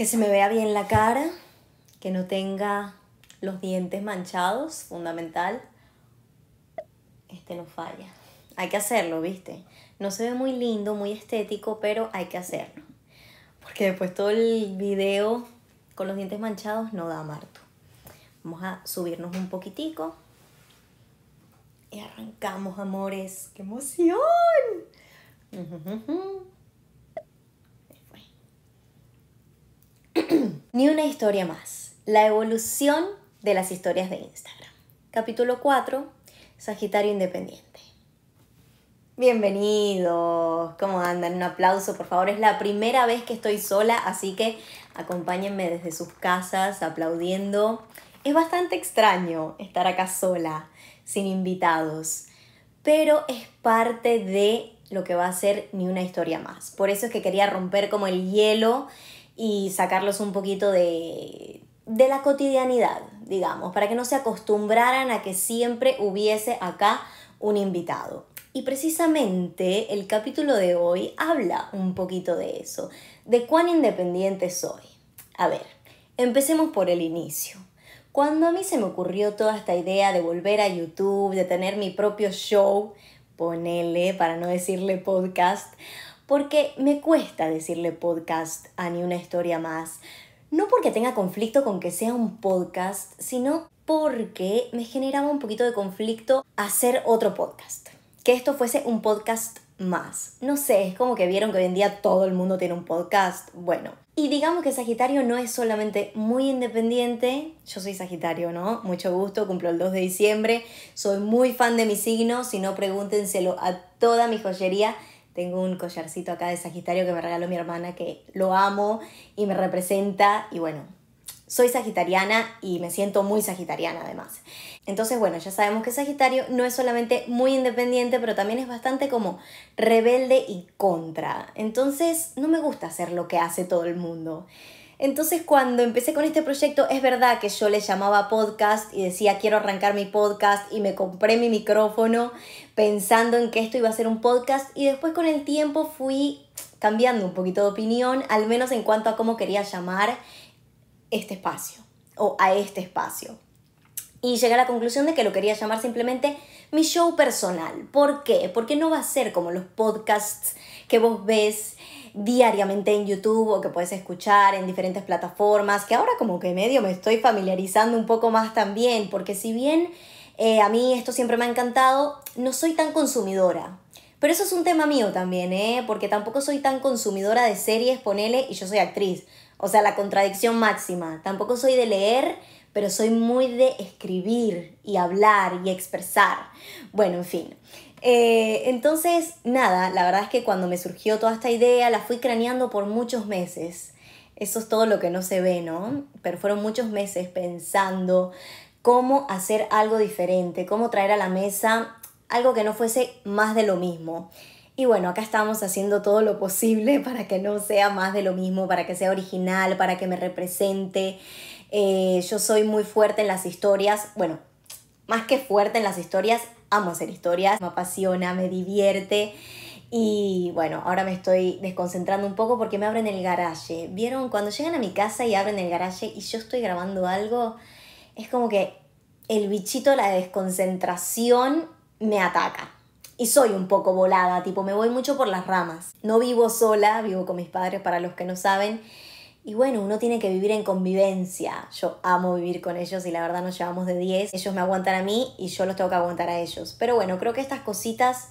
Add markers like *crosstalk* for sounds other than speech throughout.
que se me vea bien la cara, que no tenga los dientes manchados, fundamental. Este no falla. Hay que hacerlo, ¿viste? No se ve muy lindo, muy estético, pero hay que hacerlo. Porque después todo el video con los dientes manchados no da marto. Vamos a subirnos un poquitico. Y arrancamos, amores. ¡Qué emoción! Ni una historia más. La evolución de las historias de Instagram. Capítulo 4. Sagitario Independiente. Bienvenidos. ¿Cómo andan? Un aplauso, por favor. Es la primera vez que estoy sola, así que acompáñenme desde sus casas aplaudiendo. Es bastante extraño estar acá sola, sin invitados, pero es parte de lo que va a ser ni una historia más. Por eso es que quería romper como el hielo y sacarlos un poquito de, de la cotidianidad, digamos, para que no se acostumbraran a que siempre hubiese acá un invitado. Y precisamente el capítulo de hoy habla un poquito de eso, de cuán independiente soy. A ver, empecemos por el inicio. Cuando a mí se me ocurrió toda esta idea de volver a YouTube, de tener mi propio show, ponele, para no decirle podcast, porque me cuesta decirle podcast a ni una historia más. No porque tenga conflicto con que sea un podcast, sino porque me generaba un poquito de conflicto hacer otro podcast. Que esto fuese un podcast más. No sé, es como que vieron que hoy en día todo el mundo tiene un podcast. Bueno, y digamos que Sagitario no es solamente muy independiente, yo soy Sagitario, ¿no? Mucho gusto, cumplo el 2 de diciembre, soy muy fan de mi signo, si no pregúntenselo a toda mi joyería tengo un collarcito acá de Sagitario que me regaló mi hermana que lo amo y me representa y bueno, soy sagitariana y me siento muy sagitariana además. Entonces, bueno, ya sabemos que Sagitario no es solamente muy independiente, pero también es bastante como rebelde y contra. Entonces, no me gusta hacer lo que hace todo el mundo. Entonces cuando empecé con este proyecto, es verdad que yo le llamaba podcast y decía quiero arrancar mi podcast y me compré mi micrófono pensando en que esto iba a ser un podcast y después con el tiempo fui cambiando un poquito de opinión, al menos en cuanto a cómo quería llamar este espacio o a este espacio. Y llegué a la conclusión de que lo quería llamar simplemente mi show personal. ¿Por qué? Porque no va a ser como los podcasts que vos ves diariamente en YouTube o que puedes escuchar en diferentes plataformas, que ahora como que medio me estoy familiarizando un poco más también, porque si bien eh, a mí esto siempre me ha encantado, no soy tan consumidora. Pero eso es un tema mío también, ¿eh? Porque tampoco soy tan consumidora de series, ponele, y yo soy actriz. O sea, la contradicción máxima. Tampoco soy de leer, pero soy muy de escribir y hablar y expresar. Bueno, en fin. Eh, entonces, nada, la verdad es que cuando me surgió toda esta idea, la fui craneando por muchos meses. Eso es todo lo que no se ve, ¿no? Pero fueron muchos meses pensando cómo hacer algo diferente, cómo traer a la mesa algo que no fuese más de lo mismo. Y bueno, acá estamos haciendo todo lo posible *laughs* para que no sea más de lo mismo, para que sea original, para que me represente. Eh, yo soy muy fuerte en las historias, bueno, más que fuerte en las historias, amo hacer historias, me apasiona, me divierte. Y bueno, ahora me estoy desconcentrando un poco porque me abren el garaje. ¿Vieron? Cuando llegan a mi casa y abren el garaje y yo estoy grabando algo, es como que el bichito, la desconcentración me ataca. Y soy un poco volada, tipo, me voy mucho por las ramas. No vivo sola, vivo con mis padres, para los que no saben. Y bueno, uno tiene que vivir en convivencia. Yo amo vivir con ellos y la verdad nos llevamos de 10. Ellos me aguantan a mí y yo los tengo que aguantar a ellos. Pero bueno, creo que estas cositas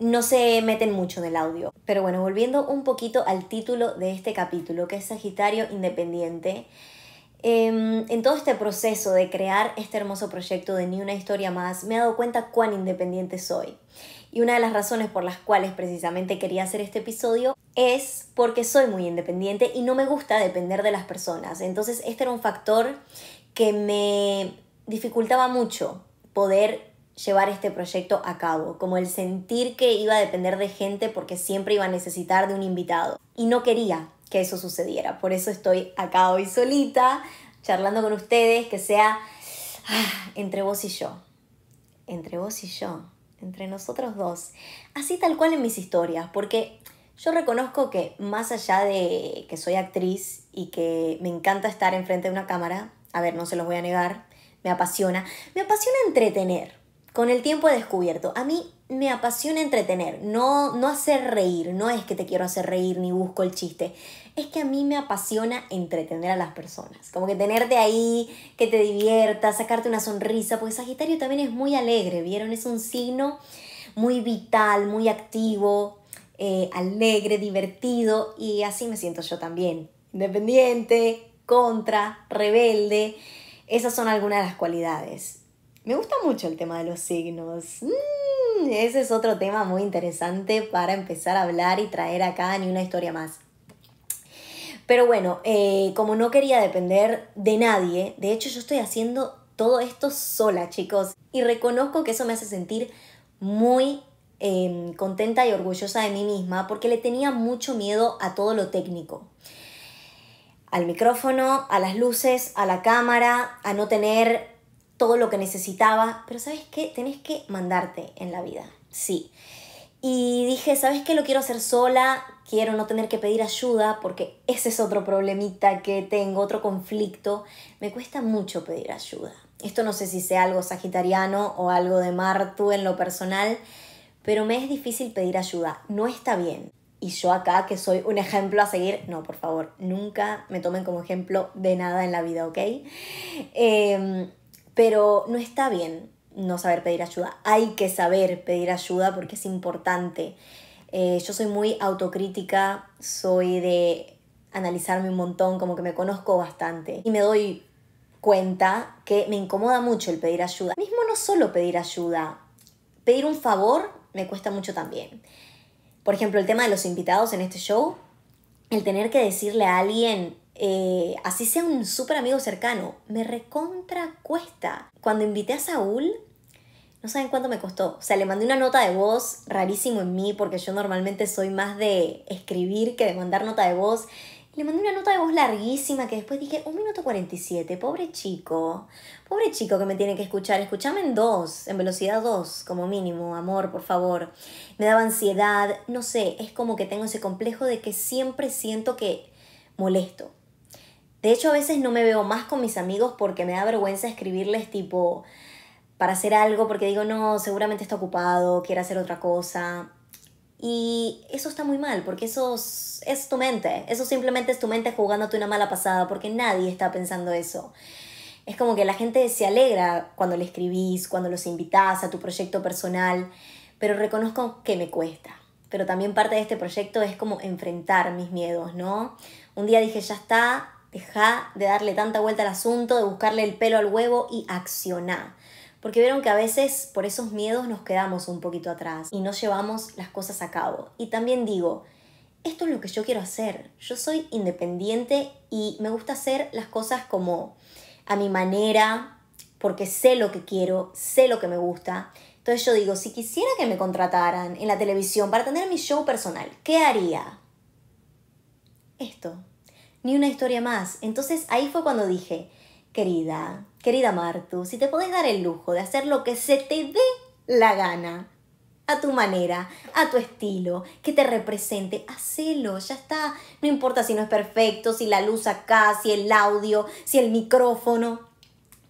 no se meten mucho en el audio. Pero bueno, volviendo un poquito al título de este capítulo, que es Sagitario Independiente. Em, en todo este proceso de crear este hermoso proyecto de Ni una historia más, me he dado cuenta cuán independiente soy. Y una de las razones por las cuales precisamente quería hacer este episodio es porque soy muy independiente y no me gusta depender de las personas. Entonces este era un factor que me dificultaba mucho poder llevar este proyecto a cabo, como el sentir que iba a depender de gente porque siempre iba a necesitar de un invitado. Y no quería que eso sucediera, por eso estoy acá hoy solita, charlando con ustedes, que sea ah, entre vos y yo. Entre vos y yo entre nosotros dos, así tal cual en mis historias, porque yo reconozco que más allá de que soy actriz y que me encanta estar enfrente de una cámara, a ver, no se los voy a negar, me apasiona, me apasiona entretener. Con el tiempo he descubierto, a mí me apasiona entretener, no, no hacer reír, no es que te quiero hacer reír ni busco el chiste, es que a mí me apasiona entretener a las personas, como que tenerte ahí, que te diviertas, sacarte una sonrisa, porque Sagitario también es muy alegre, ¿vieron? Es un signo muy vital, muy activo, eh, alegre, divertido y así me siento yo también, independiente, contra, rebelde, esas son algunas de las cualidades me gusta mucho el tema de los signos. Mm, ese es otro tema muy interesante para empezar a hablar y traer acá ni una historia más. Pero bueno, eh, como no quería depender de nadie, de hecho yo estoy haciendo todo esto sola, chicos. Y reconozco que eso me hace sentir muy em, contenta y orgullosa de mí misma porque le tenía mucho miedo a todo lo técnico. Al micrófono, a las luces, a la cámara, a no tener todo lo que necesitaba, pero ¿sabes qué? Tenés que mandarte en la vida, sí. Y dije, ¿sabes qué? Lo quiero hacer sola, quiero no tener que pedir ayuda, porque ese es otro problemita que tengo, otro conflicto. Me cuesta mucho pedir ayuda. Esto no sé si sea algo sagitariano o algo de Martu en lo personal, pero me es difícil pedir ayuda. No está bien. Y yo acá, que soy un ejemplo a seguir, no, por favor, nunca me tomen como ejemplo de nada en la vida, ¿ok? Eh, pero no está bien no saber pedir ayuda. Hay que saber pedir ayuda porque es importante. Eh, yo soy muy autocrítica, soy de analizarme un montón, como que me conozco bastante. Y me doy cuenta que me incomoda mucho el pedir ayuda. Mismo no solo pedir ayuda, pedir un favor me cuesta mucho también. Por ejemplo, el tema de los invitados en este show, el tener que decirle a alguien, eh, así sea un súper amigo cercano, me recontra cuesta. Cuando invité a Saúl, no saben cuánto me costó. O sea, le mandé una nota de voz rarísimo en mí, porque yo normalmente soy más de escribir que de mandar nota de voz. Le mandé una nota de voz larguísima que después dije, un minuto 47, pobre chico, pobre chico que me tiene que escuchar, escúchame en dos, en velocidad dos, como mínimo, amor, por favor. Me daba ansiedad, no sé, es como que tengo ese complejo de que siempre siento que molesto. De hecho, a veces no me veo más con mis amigos porque me da vergüenza escribirles tipo para hacer algo porque digo, no, seguramente está ocupado, quiere hacer otra cosa. Y eso está muy mal, porque eso es, tu mente. Eso simplemente es tu mente jugándote una mala pasada, porque nadie está pensando eso. Es como que la gente se alegra cuando le escribís, cuando los invitás a tu proyecto personal, pero reconozco que me cuesta. Pero también parte de este proyecto es como enfrentar mis miedos, ¿no? Un día dije, ya está, Deja de darle tanta vuelta al asunto, de buscarle el pelo al huevo y acciona. Porque vieron que a veces por esos miedos nos quedamos un poquito atrás y no llevamos las cosas a cabo. Y también digo, esto es lo que yo quiero hacer. Yo soy independiente y me gusta hacer las cosas como a mi manera, porque sé lo que quiero, sé lo que me gusta. Entonces yo digo, si quisiera que me contrataran en la televisión para tener mi show personal, ¿qué haría? Esto ni una historia más. Entonces ahí fue cuando dije, querida, querida Martu, si te podés dar el lujo de hacer lo que se te dé la gana, a tu manera, a tu estilo, que te represente, hacelo, ya está. No importa si no es perfecto, si la luz acá, si el audio, si el micrófono.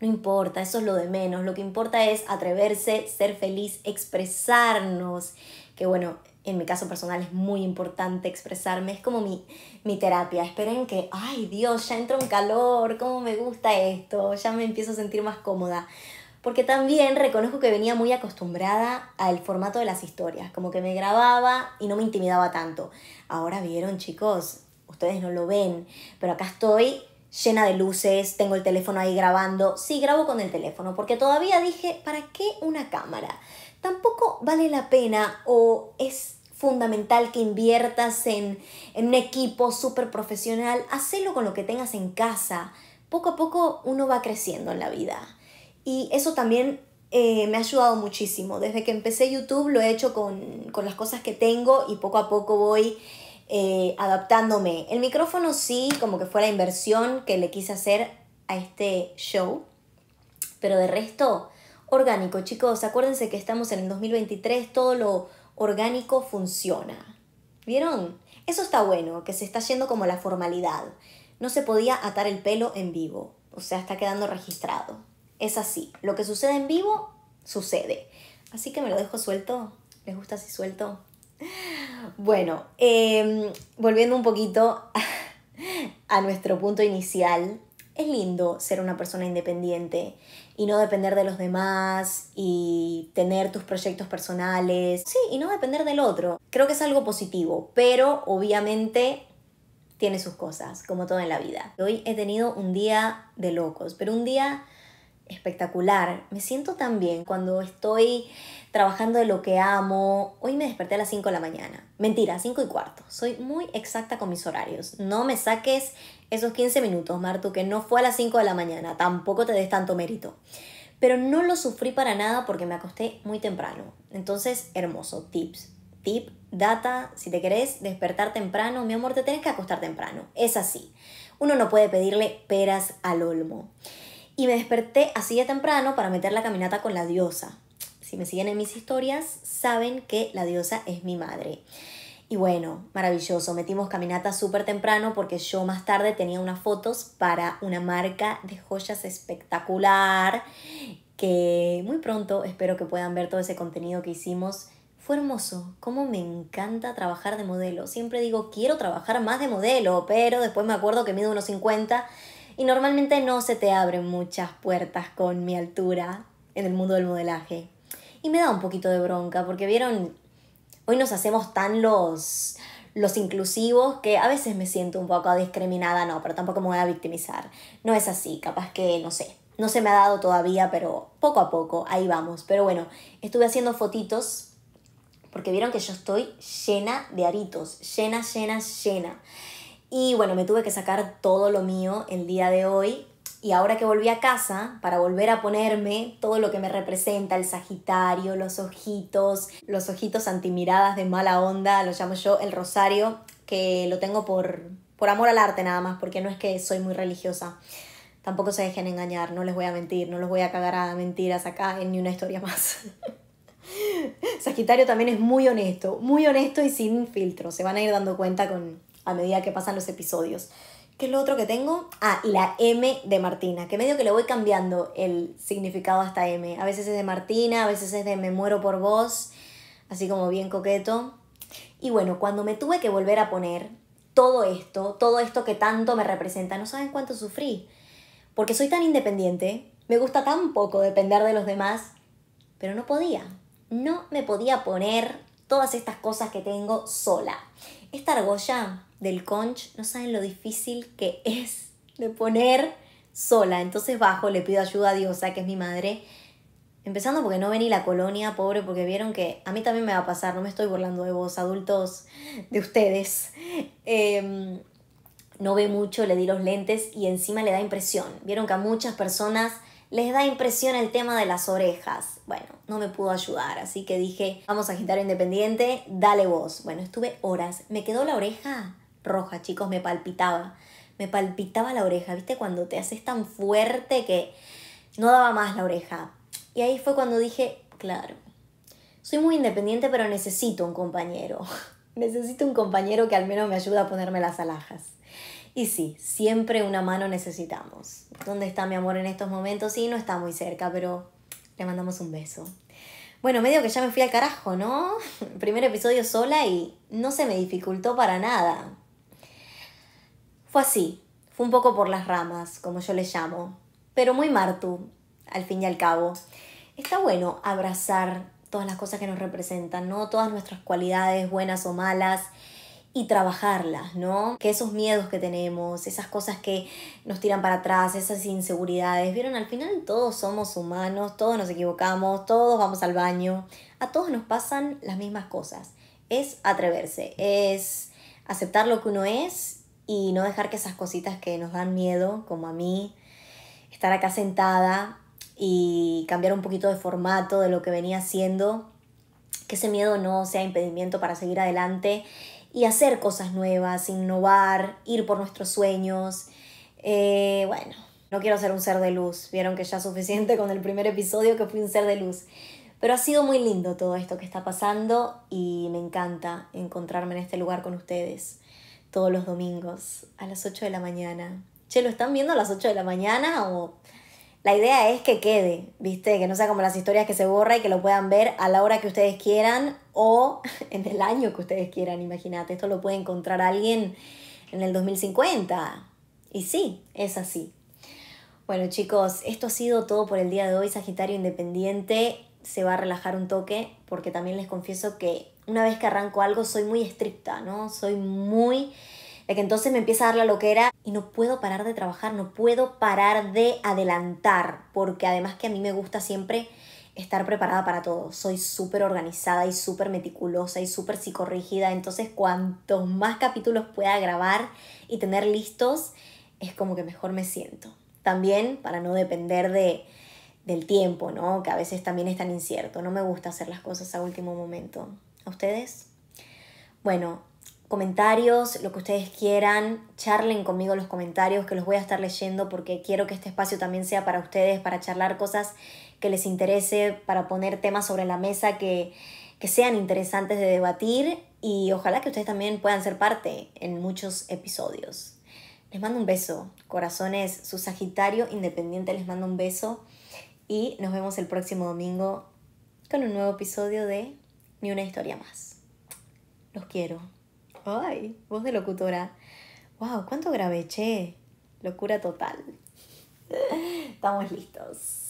No importa, eso es lo de menos. Lo que importa es atreverse, ser feliz, expresarnos. Que bueno, en mi caso personal es muy importante expresarme, es como mi, terapia. Esperen que, ay Dios, ya entra un calor, cómo me gusta esto, ya me empiezo a sentir más cómoda. Porque también reconozco que venía muy acostumbrada al formato de las historias, como que me grababa y no me intimidaba tanto. Ahora vieron chicos, ustedes no lo ven, pero acá estoy llena de luces, tengo el teléfono ahí grabando. Sí, grabo con el teléfono, porque todavía dije, ¿para qué una cámara? Tampoco vale la pena o es fundamental que inviertas en, un equipo súper profesional. Hacelo con lo que tengas en casa. Poco a poco uno va creciendo en la vida. Y eso también eh, me ha ayudado muchísimo. Desde que empecé YouTube lo he hecho con, con las cosas que tengo y poco a poco voy eh, adaptándome. El micrófono sí, como que fue la inversión que le quise hacer a este show, pero de resto, orgánico, chicos, acuérdense que estamos en el 2023, todo lo orgánico funciona. ¿Vieron? Eso está bueno, que se está yendo como la formalidad. No se podía atar el pelo en vivo, o sea, está quedando registrado. Es así, lo que sucede en vivo, sucede. Así que me lo dejo suelto. ¿Les gusta así suelto? Bueno, em, volviendo un poquito a nuestro punto inicial, es lindo ser una persona independiente y no depender de los demás y tener tus proyectos personales, sí, y no depender del otro. Creo que es algo positivo, pero obviamente tiene sus cosas, como todo en la vida. Hoy he tenido un día de locos, pero un día espectacular. Me siento tan bien cuando estoy trabajando de lo que amo. Hoy me desperté a las 5 de la mañana. Mentira, 5 y cuarto. Soy muy exacta con mis horarios. No me saques esos 15 minutos, Martu, que no fue a las 5 de la mañana. Tampoco te des tanto mérito. Pero no lo sufrí para nada porque me acosté muy temprano. Entonces, hermoso. Tips. Tip, data, si te querés despertar temprano, mi amor, te tenés que acostar temprano. Es así. Uno no puede pedirle peras al olmo. Y me desperté así de temprano para meter la caminata con la diosa. Si me siguen en mis historias, saben que la diosa es mi madre. Y bueno, maravilloso, metimos caminata súper temprano porque yo más tarde tenía unas fotos para una marca de joyas espectacular que muy pronto espero que puedan ver todo ese contenido que hicimos. Fue hermoso, como me encanta trabajar de modelo. Siempre digo, quiero trabajar más de modelo, pero después me acuerdo que mido unos 50 y normalmente no se te abren muchas puertas con mi altura en el mundo del modelaje. Y me da un poquito de bronca porque vieron, hoy nos hacemos tan los los inclusivos que a veces me siento un poco discriminada, no, pero tampoco me voy a victimizar. No es así, capaz que no sé. No se me ha dado todavía, pero poco a poco, ahí vamos. Pero bueno, estuve haciendo fotitos porque vieron que yo estoy llena de aritos, llena, llena, llena. Y bueno, me tuve que sacar todo lo mío el día de hoy. Y ahora que volví a casa, para volver a ponerme todo lo que me representa, el Sagitario, los ojitos, los ojitos antimiradas de mala onda, lo llamo yo el rosario, que lo tengo por, por amor al arte nada más, porque no es que soy muy religiosa. Tampoco se dejen engañar, no les voy a mentir, no los voy a cagar a mentiras acá en ni una historia más. *laughs* Sagitario también es muy honesto, muy honesto y sin filtro, se van a ir dando cuenta con, a medida que pasan los episodios. ¿Qué es lo otro que tengo? Ah, la M de Martina, que medio que le voy cambiando el significado a esta M. A veces es de Martina, a veces es de me muero por vos, así como bien coqueto. Y bueno, cuando me tuve que volver a poner todo esto, todo esto que tanto me representa, no saben cuánto sufrí. Porque soy tan independiente, me gusta tan poco depender de los demás, pero no podía. No me podía poner todas estas cosas que tengo sola. Esta argolla del conch, no saben lo difícil que es de poner sola. Entonces bajo, le pido ayuda a Diosa, que es mi madre. Empezando porque no vení la colonia, pobre, porque vieron que a mí también me va a pasar, no me estoy burlando de vos, adultos, de ustedes. Em, no ve mucho, le di los lentes y encima le da impresión. Vieron que a muchas personas les da impresión el tema de las orejas. Bueno, no me pudo ayudar, así que dije, vamos a agitar independiente, dale vos. Bueno, estuve horas, me quedó la oreja roja, chicos, me palpitaba. Me palpitaba la oreja, ¿viste? Cuando te haces tan fuerte que no daba más la oreja. Y ahí fue cuando dije, claro, soy muy independiente, pero necesito un compañero. *laughs* necesito un compañero que al menos me ayude a ponerme las alhajas. Y sí, siempre una mano necesitamos. ¿Dónde está mi amor en estos momentos? Sí, no está muy cerca, pero le mandamos un beso. Bueno, medio que ya me fui al carajo, ¿no? *laughs* primer episodio sola y no se me dificultó para nada. Fue así, fue un poco por las ramas, como yo le llamo, pero muy Martu, al fin y al cabo. Está bueno abrazar todas las cosas que nos representan, ¿no? Todas nuestras cualidades, buenas o malas, y trabajarlas, ¿no? Que esos miedos que tenemos, esas cosas que nos tiran para atrás, esas inseguridades, vieron, al final todos somos humanos, todos nos equivocamos, todos vamos al baño, a todos nos pasan las mismas cosas. Es atreverse, es aceptar lo que uno es y no dejar que esas cositas que nos dan miedo, como a mí, estar acá sentada y cambiar un poquito de formato de lo que venía haciendo, que ese miedo no sea impedimento para seguir adelante y hacer cosas nuevas, innovar, ir por nuestros sueños. Eh, bueno, no quiero ser un ser de luz, vieron que ya suficiente con el primer episodio que fui un ser de luz. Pero ha sido muy lindo todo esto que está pasando y me encanta encontrarme en este lugar con ustedes todos los domingos a las 8 de la mañana. Che, ¿lo están viendo a las 8 de la mañana? O la idea es que quede, ¿viste? Que no sea como las historias que se borra y que lo puedan ver a la hora que ustedes quieran o *laughs* en el año que ustedes quieran, imagínate. Esto lo puede encontrar alguien en el 2050. Y sí, es así. Bueno chicos, esto ha sido todo por el día de hoy, Sagitario Independiente. Se va a relajar un toque porque también les confieso que una vez que arranco algo soy muy estricta, ¿no? Soy muy... De que entonces me empieza a dar la loquera y no puedo parar de trabajar, no puedo parar de adelantar, porque además que a mí me gusta siempre estar preparada para todo. Soy súper organizada y súper meticulosa y súper psicorrígida. Entonces, cuantos más capítulos pueda grabar y tener listos, es como que mejor me siento. También para no depender de, del tiempo, ¿no? Que a veces también es tan incierto. No me gusta hacer las cosas a último momento. ¿A ustedes? Bueno, comentarios, lo que ustedes quieran, charlen conmigo los comentarios que los voy a estar leyendo porque quiero que este espacio también sea para ustedes, para charlar cosas que les interese, para poner temas sobre la mesa que, que sean interesantes de debatir y ojalá que ustedes también puedan ser parte en muchos episodios. Les mando un beso, corazones, su Sagitario Independiente les mando un beso y nos vemos el próximo domingo con un nuevo episodio de ni una historia más. Los quiero. Ay, voz de locutora. Wow, ¿cuánto grabé, Locura total. *laughs* Estamos listos.